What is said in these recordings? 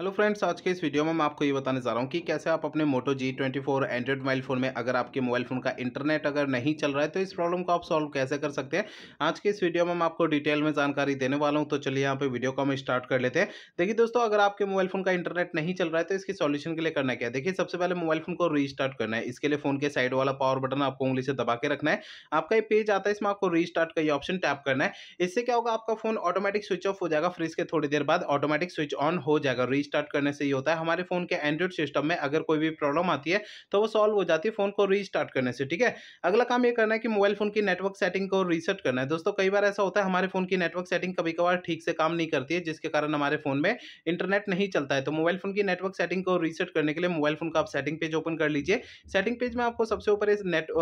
hello friends आज के इस वीडियो में मैं आपको ये बताने जा रहा हूँ कि कैसे आप अपने Moto G twenty four android mobile phone में अगर आपके मोबाइल फ़ोन का इंटरनेट अगर नहीं चल रहा है तो इस प्रॉब्लम को आप सॉल्व कैसे कर सकते हैं आज के इस वीडियो में मैं आपको डिटेल में जानकारी देने वाला हूँ तो चलिए यहाँ पे वीडियो को हम स्टार्ट कर लेते हैं देखिए दोस्तों अगर आपके मोबाइल फ़ोन का इंटरनेट नहीं चल रहा है तो इसके सोल्यूशन के लिए करना क्या है देखिए सबसे पहले मोबाइल फ़ोन को रीस्टार्ट करना है इसके लिए फ़ोन के साइड वाला पावर बटन आपको उंगली से दबा के रखना है आपका ये पेज आता है इसमें आपको रीस्टार्ट का ये ऑप्शन टैप करना है इससे क्या होगा आपका फ़ोन ऑटोमेटिक स्विच ऑफ हो जाएगा फ्रिज के थोड़ी देर बाद ऑटोमेटिक स्विच ऑन हो जाएगा रीस्टार्ट करने से ही होता है हमारे फ़ोन के एंड्रॉइड सिस्टम में अगर कोई भी प्रॉब्लम आती है तो वो सॉल्व हो जाती है फ़ोन को रीस्टार्ट करने से ठीक है अगला काम ये करना है कि मोबाइल फ़ोन की नेटवर्क सेटिंग को रीसेट करना है दोस्तों कई बार ऐसा होता है हमारे फ़ोन की नेटवर्क सेटिंग कभी कभार ठीक से काम नहीं करती है जिसके कारण हमारे फ़ोन में इंटरनेट नहीं चलता है तो मोबाइल फ़ोन की नेटवर्क सेटिंग को रीसेट करने के लिए मोबाइल फ़ोन का आप सेटिंग पेज ओपन कर लीजिए सेटिंग पेज में आपको सबसे ऊपर नेट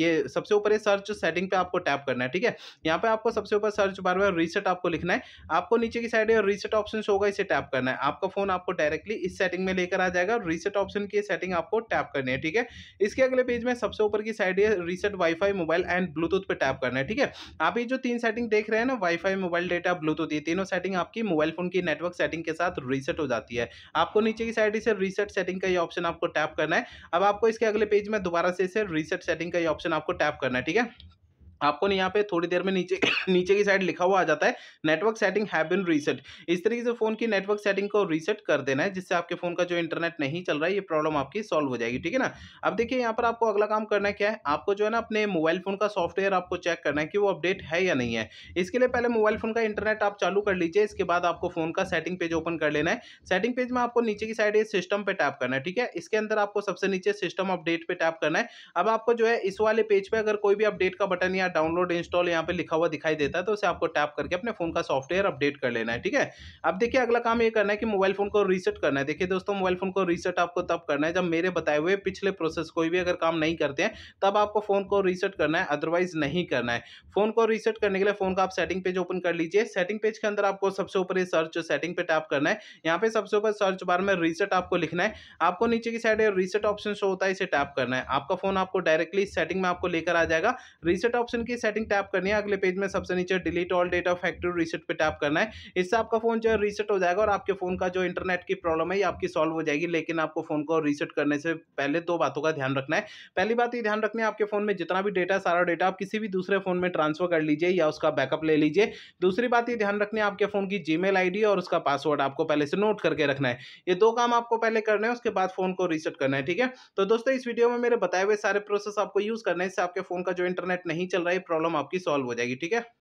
ये सबसे ऊपर सर्च सेटिंग पे आपको टैप करना है ठीक है यहाँ पे आपको सबसे ऊपर सर्च बार में रीसेट आपको लिखना है आपको नीचे की साइड रीसेट ऑप्शन होगा इसे टैप करना है आपका आपका फोन आपको डायरेक्टली इस सेटिंग में लेकर आ जाएगा रीसेट ऑप्शन की सेटिंग आपको टैप करनी है ठीक है इसके अगले पेज में सबसे ऊपर की साइड है reset wifi mobile and bluetooth पे टैप करना है ठीक है आप ये जो तीन सेटिंग देख रहे हैं ना वाईफाई मोबाइल डेटा ब्लूटूथ ये तीनों सेटिंग आपकी मोबाइल फोन की नेटवर्क सेटिंग के साथ रीसेट हो जाती है आपको नीचे की साइड इसे रीसेट सेटिंग का ये ऑप्शन आपको टैप करना है अब आपको इसके अगले पेज में दोबारा से इसे रीसेट सेटिंग का ये ऑप्शन आपको टैप करना है ठीक है आपको यहाँ पे थोड़ी देर में नीचे नीचे की साइड लिखा हुआ आ जाता है network setting have been reset इस तरीके से फोन की नेटवर्क सेटिंग को रीसेट कर देना है जिससे आपके फोन का जो इंटरनेट नहीं चल रहा है ये प्रॉब्लम आपकी सॉल्व हो जाएगी ठीक है ना अब देखिए यहाँ पर आपको अगला काम करना क्या है आपको जो है ना अपने मोबाइल फोन का सॉफ्टवेयर आपको चेक करना है कि वो अपडेट है या नहीं है इसके लिए पहले मोबाइल फोन का इंटरनेट आप चालू कर लीजिए इसके बाद आपको फोन का सेटिंग पेज ओपन कर लेना है सेटिंग पेज में आपको नीचे की साइड ये सिस्टम पर टैप करना है ठीक है इसके अंदर आपको सबसे नीचे सिस्टम अपडेट पर टैप करना है अब आपको जो है इस वाले पेज पर अगर कोई भी अपडेट का बटन या है डाउनलोड इंस्टॉल यहाँ पे लिखा हुआ दिखाई देता है तो उसे आपको टैप करके अपने फोन का सॉफ्टवेयर अपडेट कर लेना है ठीक है अब देखिए अगला काम ये करना है कि मोबाइल फोन को रीसेट करना है देखिए दोस्तों मोबाइल फोन को रीसेट आपको तब करना है जब मेरे बताए हुए पिछले प्रोसेस कोई भी अगर काम नहीं करते हैं तब आपको फोन को रीसेट करना है अदरवाइज नहीं करना है फोन को रीसेट करने के लिए फोन का आप सेटिंग पेज ओपन कर लीजिए सेटिंग पेज के अंदर आपको सबसे ऊपर ये सर्च सेटिंग पे टैप करना है यहाँ पे सबसे ऊपर सर्च बार में रीसेट आपको लिखना है आपको नीचे की साइड रीसेट ऑप्शन शो होता है इसे टैप करना है आपका फोन आपको डायरेक्टली सेटिंग में आपको लेकर आ जाएगा रीसेट ऑप्शन ऑप्शन की सेटिंग टैप करनी है अगले पेज में सबसे नीचे delete all data factory reset पे टैप करना है इससे आपका फोन जो है रीसेट हो जाएगा और आपके फोन का जो इंटरनेट की प्रॉब्लम है ये आपकी सॉल्व हो जाएगी लेकिन आपको फोन को रीसेट करने से पहले दो बातों का ध्यान रखना है पहली बात ये ध्यान रखना है आपके फोन में जितना भी डेटा सारा डेटा आप किसी भी दूसरे फोन में ट्रांसफर कर लीजिए या उसका बैकअप ले लीजिए दूसरी बात ये ध्यान रखना है आपके फोन की जी मेल और उसका पासवर्ड आपको पहले से नोट करके रखना है ये दो काम आपको पहले करना है उसके बाद फोन को रीसेट करना है ठीक है तो दोस्तों इस वीडियो में मेरे बताए हुए सारे प्रोसेस आपको यूज करना है इससे आपके फोन का जो इंटरनेट नहीं चल रहा सारा ये प्रॉब्लम आपकी सॉल्व हो जाएगी ठीक है